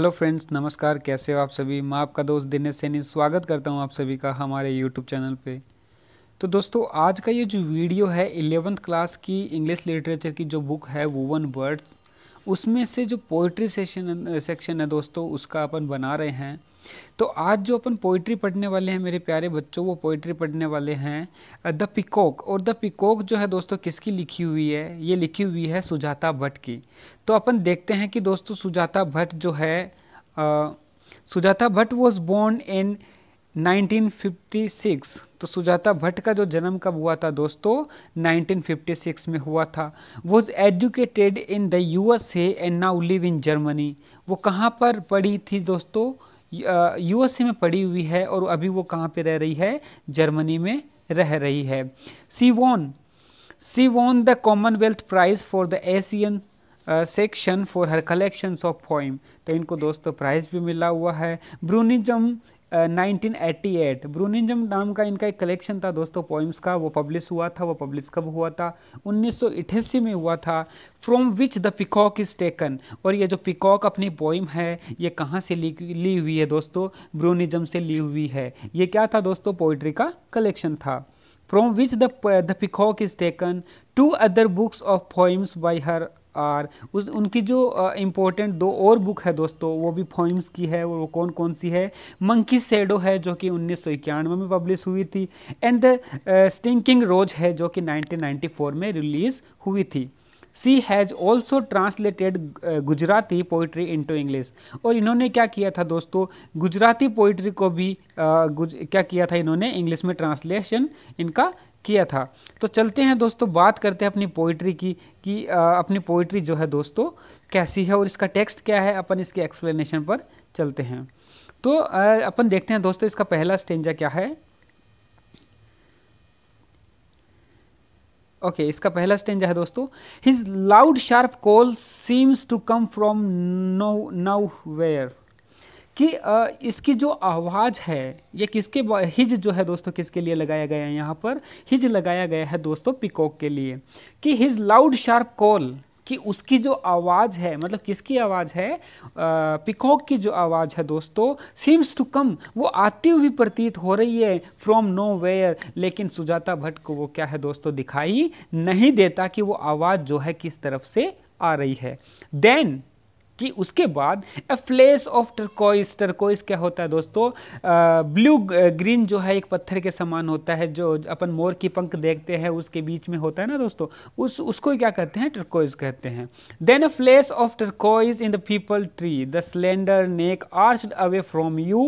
hello friends नमस्कार कैसे हो आप सभी मैं आपका दोस्त दिनेश सैनी स्वागत करता हूं आप सभी का हमारे यूट्यूब चैनल पे तो दोस्तों आज का ये जो वीडियो है एलेवंथ क्लास की इंग्लिश लिटरेचर की जो बुक है वूवन वर्ड्स उसमें से जो पोइट्री सेशन सेक्शन है दोस्तों उसका अपन बना रहे हैं तो आज जो अपन पोइट्री पढ़ने वाले हैं मेरे प्यारे बच्चों वो पोइट्री पढ़ने वाले हैं द uh, पिकॉक और द पिकॉक जो है दोस्तों किसकी लिखी हुई है ये लिखी हुई है सुजाता भट्ट की तो अपन देखते हैं कि दोस्तों सुजाता भट्ट जो है आ, uh, Sujata Bhatt was born in 1956 तो सुजाता भट्ट का जो जन्म कब हुआ था दोस्तों 1956 में हुआ था was educated in the USA and now live in Germany वो कहाँ पर पढ़ी थी दोस्तों यूएसए में पड़ी हुई है और अभी वो कहाँ पे रह रही है जर्मनी में रह रही है she won she won the Commonwealth prize for the Asian section for her collections of poems तो इनको दोस्तों प्राइज़ भी मिला हुआ है ब्रूनिजम 1988 ब्रूनिंजम नाम का इनका एक कलेक्शन था दोस्तों पोइम्स का वो पब्लिश हुआ था वो पब्लिश कब हुआ था उन्नीस में हुआ था from which the peacock is taken और ये जो पिकॉक अपनी पोइम है ये कहाँ से ली ली हुई है दोस्तों ब्रूनिज्म से ली हुई है ये क्या था दोस्तों पोइट्री का कलेक्शन था from which the peacock is taken two other books of poems by her और उस उनकी जो इम्पोर्टेंट दो और बुक है दोस्तों वो भी फोइम्स की है वो कौन कौन सी है मंकी सेडो है जो कि उन्नीस में पब्लिश हुई थी एंड द स्टिंकिंग रोज है जो कि 1994 में रिलीज़ हुई थी she has also translated Gujarati poetry into English और इन्होंने क्या किया था दोस्तों गुजराती पोइट्री को भी uh, गुज, क्या किया था इन्होंने इंग्लिश में ट्रांसलेशन इनका किया था तो चलते हैं दोस्तों बात करते हैं अपनी पोइट्री की कि आ, अपनी पोइट्री जो है दोस्तों कैसी है और इसका टेक्स्ट क्या है अपन इसके एक्सप्लेनेशन पर चलते हैं तो आ, अपन देखते हैं दोस्तों इसका पहला स्टेंजा क्या है ओके okay, इसका पहला स्टेंज है दोस्तों his loud sharp call seems to come from nowhere कि इसकी जो आवाज़ है ये किसके हिज जो है दोस्तों किसके लिए लगाया गया है यहाँ पर हिज लगाया गया है दोस्तों पिकॉक के लिए कि हिज लाउड शार्प कॉल कि उसकी जो आवाज़ है मतलब किसकी आवाज़ है पिकॉक की जो आवाज़ है दोस्तों सीम्स टू कम वो आती हुई प्रतीत हो रही है फ्रॉम नो वेयर लेकिन सुजाता भट्ट को वो क्या है दोस्तों दिखाई नहीं देता कि वो आवाज़ जो है किस तरफ से आ रही है देन कि उसके बाद a flash of turquoise turquoise क्या होता है दोस्तों ब्लू ग्रीन जो है एक पत्थर के समान होता है जो अपन मोर की पंख देखते हैं उसके बीच में होता है ना दोस्तों उस उसको क्या कहते हैं टर्कोइस कहते हैं then a flash of turquoise in the peepal tree the slender neck arch away from you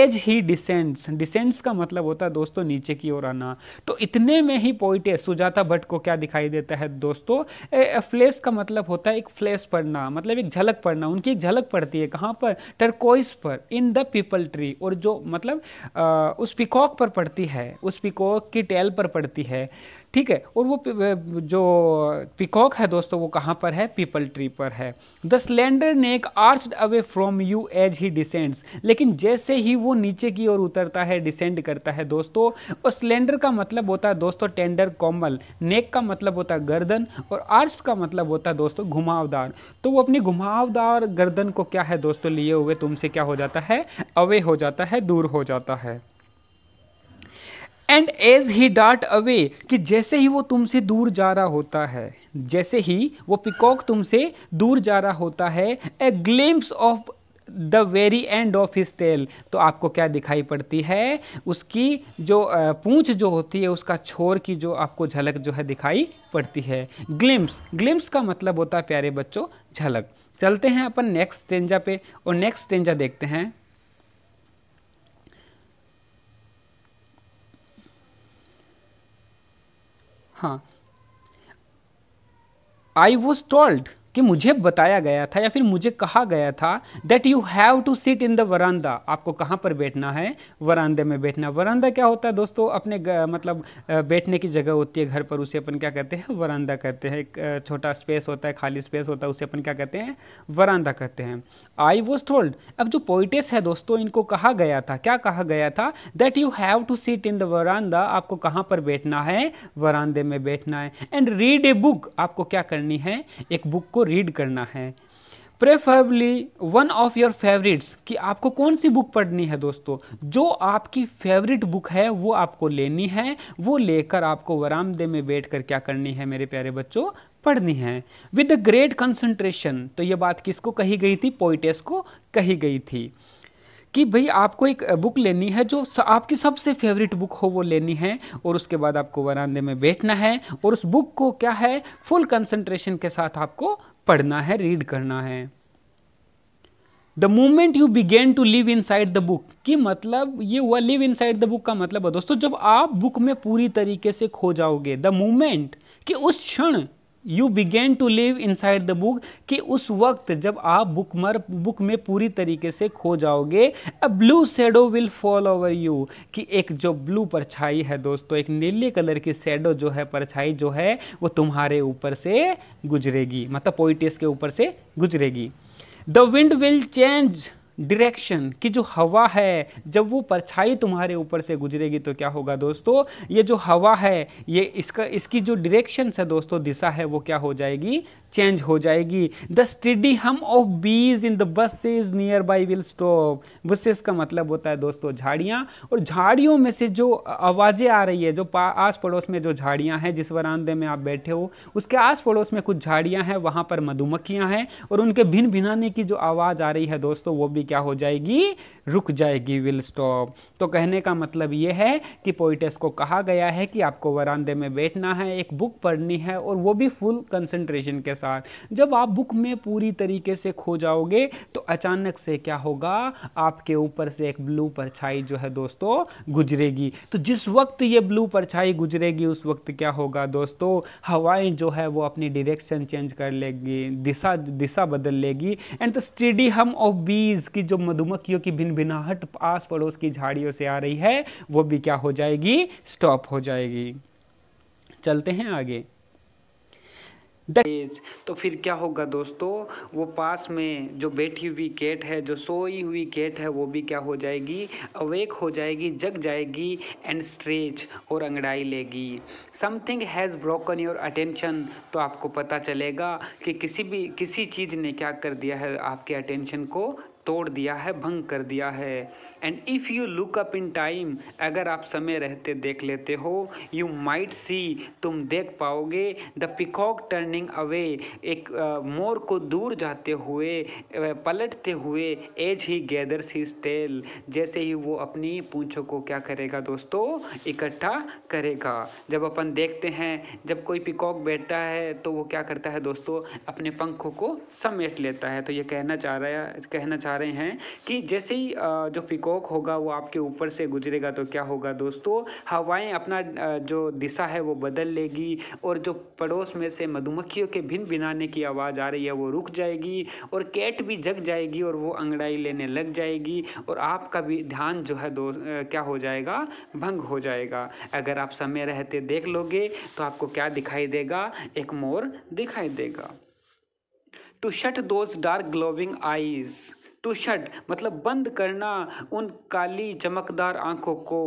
as he descends descends का मतलब होता है दोस्तों नीचे की ओर आना तो इतने में ही पोइटे सुजाता भट्ट को क्या दिखाई देता है दोस्तों ए फ्लेस का मतलब होता है एक फ्लेस पढ़ना मतलब एक झलक पड़ना उनकी एक झलक पड़ती है कहाँ पर टर्कोइस पर इन द पीपल ट्री और जो मतलब आ, उस पिकॉक पर पड़ती है उस पिकॉक की टेल पर पड़ती है ठीक है और वो जो पिकॉक है दोस्तों वो कहाँ पर है पीपल ट्री पर है the slender neck arch away from you as he descends लेकिन जैसे ही वो नीचे की ओर उतरता है डिसेंड करता है दोस्तों और स्लेंडर का मतलब होता है दोस्तों टेंडर कोमल नेक का मतलब होता है गर्दन और आर्च का मतलब होता है दोस्तों घुमावदार तो वो अपनी घुमावदार गर्दन को क्या है दोस्तों लिए हुए तुमसे क्या हो जाता है अवे हो जाता है दूर हो जाता है and as he dart away कि जैसे ही वो तुमसे दूर जा रहा होता है जैसे ही वो पिकॉक तुमसे दूर जा रहा होता है a glimpse of the very end of his tail तो आपको क्या दिखाई पड़ती है उसकी जो पूंछ जो होती है उसका छोर की जो आपको झलक जो है दिखाई पड़ती है ग्लिम्स ग्लिम्स का मतलब होता है प्यारे बच्चों झलक चलते हैं अपन नेक्स्ट स्टेंजा पे और नेक्स्ट स्टेंजा देखते हैं हाँ आई वॉज टोल्ड कि मुझे बताया गया था या फिर मुझे कहा गया था that you have to sit in the veranda आपको कहाँ पर बैठना है वरांदे में बैठना वरांदा क्या होता है दोस्तों अपने मतलब बैठने की जगह होती है घर पर उसे अपन क्या कहते हैं वरांदा कहते हैं एक छोटा स्पेस होता है खाली स्पेस होता है उसे अपन क्या कहते हैं वरांदा कहते हैं आई वॉज टोल्ड अब जो पोइटेस है दोस्तों इनको कहा गया था क्या कहा गया था that you have to sit in the veranda आपको कहाँ पर बैठना है वरानदे में बैठना है एंड रीड ए बुक आपको क्या करनी है एक बुक को रीड करना है preferably one of your favourites कि आपको कौन सी बुक पढ़नी है दोस्तों जो आपकी फेवरेट बुक है वो आपको लेनी है वो लेकर आपको वरामदे में बैठ कर क्या करनी है मेरे प्यारे बच्चों पढ़नी है विद ग्रेट कंसंट्रेशन तो ये बात किसको कही गई थी पोइटेस को कही गई थी कि भाई आपको एक बुक लेनी है जो आपकी सबसे फेवरेट बुक हो वो लेनी है और उसके बाद आपको वरानदे में बैठना है और उस बुक को क्या है फुल कंसंट्रेशन के साथ आपको पढ़ना है रीड करना है the moment you begin to live inside the book कि मतलब ये हुआ live inside the book का मतलब है दोस्तों जब आप बुक में पूरी तरीके से खो जाओगे द मोमेंट कि उस क्षण you begin to live inside the book कि उस वक्त जब आप बुक मर बुक में पूरी तरीके से खो जाओगे a blue shadow will fall over you कि एक जो ब्लू परछाई है दोस्तों एक नीले कलर की शेडो जो है परछाई जो है वो तुम्हारे ऊपर से गुजरेगी मतलब पोइटिस के ऊपर से गुजरेगी the wind will change direction कि जो हवा है जब वो परछाई तुम्हारे ऊपर से गुजरेगी तो क्या होगा दोस्तों ये जो हवा है ये इसका इसकी जो डायरेक्शन है दोस्तों दिशा है वो क्या हो जाएगी चेंज हो जाएगी the steady hum of bees in the bushes nearby will stop bushes का मतलब होता है दोस्तों झाड़ियाँ और झाड़ियों में से जो आवाज़ें आ रही है जो आस पड़ोस में जो झाड़ियाँ हैं जिस वरानदे में आप बैठे हो उसके आस पड़ोस में कुछ झाड़ियाँ हैं वहाँ पर मधुमक्खियाँ हैं और उनके भिन भिनाने की जो आवाज़ आ रही है दोस्तों वो भी क्या हो जाएगी रुक जाएगी विल स्टॉप तो कहने का मतलब ये है कि पोइटस को कहा गया है कि आपको वरानदे में बैठना है एक बुक पढ़नी है और वो भी फुल कंसंट्रेशन के साथ जब आप बुक में पूरी तरीके से खो जाओगे तो अचानक से क्या होगा आपके ऊपर से एक ब्लू परछाई जो है दोस्तों गुजरेगी तो जिस वक्त ये ब्लू परछाई गुजरेगी उस वक्त क्या होगा दोस्तों हवाएं जो है वो अपनी डिरेक्शन चेंज कर लेगी दिशा दिशा बदल लेगी and the steady hum of bees की जो मधुमक्खियों की भिन भिनाहट आस पड़ोस की झाड़ियों दूर से आ रही है वो भी क्या हो जाएगी स्टॉप हो जाएगी चलते हैं आगे डेज तो फिर क्या होगा दोस्तों वो पास में जो बैठी हुई कैट है जो सोई हुई कैट है वो भी क्या हो जाएगी अवेक हो जाएगी जग जाएगी एंड स्ट्रेच और अंगड़ाई लेगी something has broken your attention तो आपको पता चलेगा कि किसी भी किसी चीज़ ने क्या कर दिया है आपके अटेंशन को तोड़ दिया है भंग कर दिया है and if you look up in time अगर आप समय रहते देख लेते हो यू माइट सी तुम देख पाओगे द पिकॉक टर्निंग अवे एक मोर को दूर जाते हुए पलटते हुए as he gather his tail जैसे ही वो अपनी पूंछों को क्या करेगा दोस्तों इकट्ठा करेगा जब अपन देखते हैं जब कोई पिकॉक बैठता है तो वो क्या करता है दोस्तों अपने पंखों को समेट लेता है तो ये कहना चाह रहा है कहना चाह बता रहे हैं कि जैसे ही जो पिकॉक होगा वो आपके ऊपर से गुजरेगा तो क्या होगा दोस्तों हवाएं अपना जो दिशा है वो बदल लेगी और जो पड़ोस में से मधुमक्खियों के भिन भिनाने की आवाज़ आ रही है वो रुक जाएगी और कैट भी जग जाएगी और वो अंगड़ाई लेने लग जाएगी और आपका भी ध्यान जो है दो क्या हो जाएगा भंग हो जाएगा अगर आप समय रहते देख लोगे तो आपको क्या दिखाई देगा एक मोर दिखाई देगा to shut those dark glowing eyes to shut मतलब बंद करना उन काली चमकदार आँखों को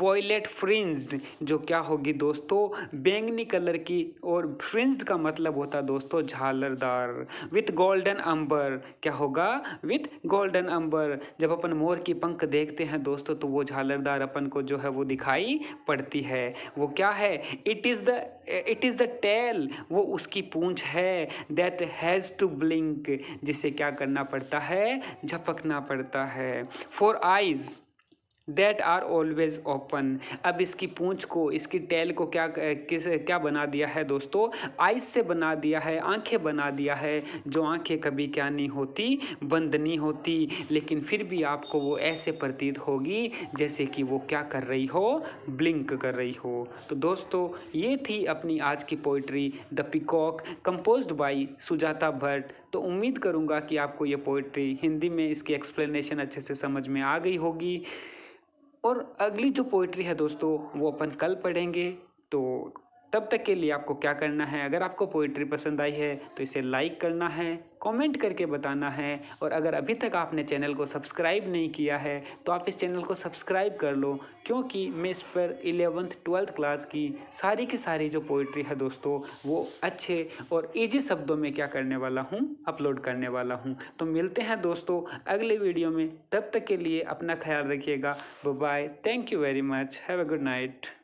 वॉयलेट फ्रिंज्ड जो क्या होगी दोस्तों बैंगनी कलर की और फ्रिंज्ड का मतलब होता है दोस्तों झालरदार विथ गोल्डन अंबर क्या होगा विथ गोल्डन अंबर जब अपन मोर की पंख देखते हैं दोस्तों तो वो झालरदार अपन को जो है वो दिखाई पड़ती है वो क्या है it is the it is the tail वो उसकी पूंछ है दैट हैज़ टू ब्लिंक जिसे क्या करना पड़ता है झपकना पड़ता है for eyes that are always open अब इसकी पूंछ को इसकी टेल को क्या किस क्या बना दिया है दोस्तों आइस से बना दिया है आंखें बना दिया है जो आंखें कभी क्या नहीं होती बंद नहीं होती लेकिन फिर भी आपको वो ऐसे प्रतीत होगी जैसे कि वो क्या कर रही हो ब्लिंक कर रही हो तो दोस्तों ये थी अपनी आज की poetry the peacock composed by Sujata Bhatt तो उम्मीद करूँगा कि आपको ये पोइट्री हिंदी में इसकी एक्सप्लेनेशन अच्छे से समझ में आ गई होगी और अगली जो पोइट्री है दोस्तों वो अपन कल पढ़ेंगे तो तब तक के लिए आपको क्या करना है अगर आपको पोइट्री पसंद आई है तो इसे लाइक करना है कमेंट करके बताना है और अगर अभी तक आपने चैनल को सब्सक्राइब नहीं किया है तो आप इस चैनल को सब्सक्राइब कर लो क्योंकि मैं इस पर इलेवंथ ट्वेल्थ क्लास की सारी की सारी जो पोइट्री है दोस्तों वो अच्छे और ईजी शब्दों में क्या करने वाला हूँ अपलोड करने वाला हूँ तो मिलते हैं दोस्तों अगले वीडियो में तब तक के लिए अपना ख्याल रखिएगा bye thank you very much have a good night